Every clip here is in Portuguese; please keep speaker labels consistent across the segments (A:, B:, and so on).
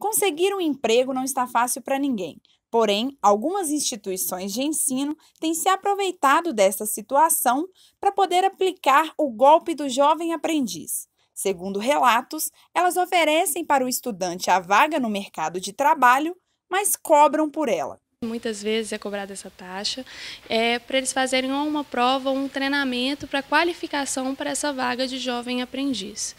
A: Conseguir um emprego não está fácil para ninguém. Porém, algumas instituições de ensino têm se aproveitado dessa situação para poder aplicar o golpe do jovem aprendiz. Segundo relatos, elas oferecem para o estudante a vaga no mercado de trabalho, mas cobram por ela.
B: Muitas vezes é cobrada essa taxa, é, para eles fazerem uma prova ou um treinamento para qualificação para essa vaga de jovem aprendiz.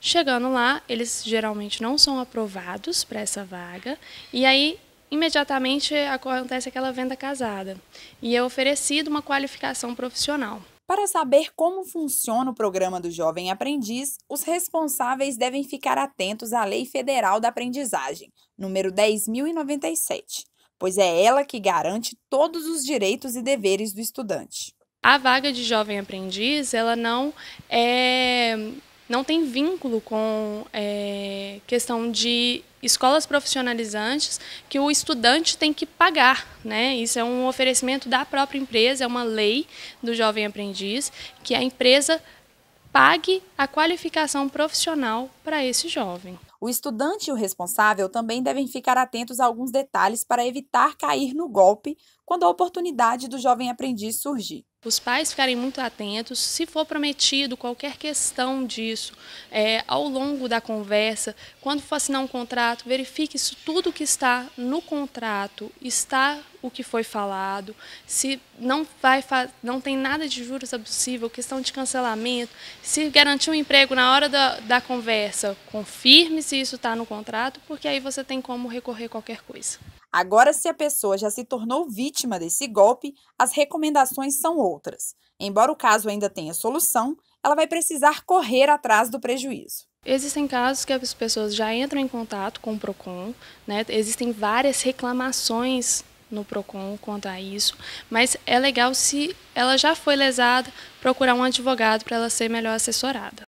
B: Chegando lá, eles geralmente não são aprovados para essa vaga, e aí imediatamente acontece aquela venda casada, e é oferecida uma qualificação profissional. Para saber como funciona o programa
A: do Jovem Aprendiz, os responsáveis devem ficar atentos à Lei Federal da Aprendizagem, número 10.097 pois é ela que garante todos os
B: direitos e deveres do estudante. A vaga de jovem aprendiz, ela não é não tem vínculo com é, questão de escolas profissionalizantes que o estudante tem que pagar. Né? Isso é um oferecimento da própria empresa, é uma lei do jovem aprendiz, que a empresa pague a qualificação profissional para esse jovem. O estudante e o responsável
A: também devem ficar atentos a alguns detalhes para evitar cair no golpe quando a
B: oportunidade do jovem aprendiz surgir os pais ficarem muito atentos, se for prometido qualquer questão disso é, ao longo da conversa, quando for assinar um contrato, verifique se tudo que está no contrato está o que foi falado, se não, vai, não tem nada de juros abusível, questão de cancelamento, se garantir um emprego na hora da, da conversa, confirme se isso está no contrato, porque aí você tem como recorrer qualquer coisa.
A: Agora, se a pessoa já se tornou vítima desse golpe, as recomendações são outras outras. Embora o caso ainda tenha solução, ela vai
B: precisar correr atrás do prejuízo. Existem casos que as pessoas já entram em contato com o PROCON, né? existem várias reclamações no PROCON quanto a isso, mas é legal se ela já foi lesada, procurar um advogado para ela ser melhor assessorada.